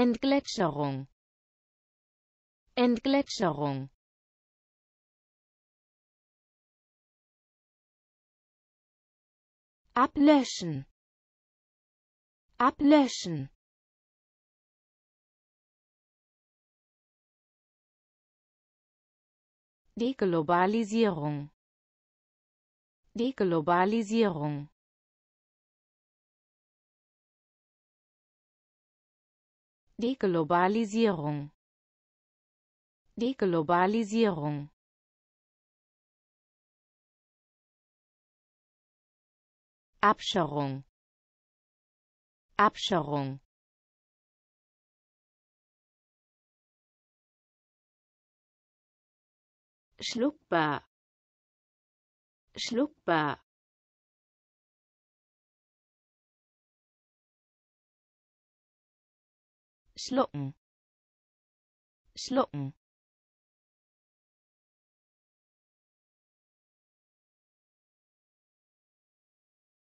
Entgletscherung Entgletscherung ablöschen ablöschen Deglobalisierung Deglobalisierung Deglobalisierung Deglobalisierung Abscherung. Abscherung. Schluckbar. Schluckbar. schlucken schlucken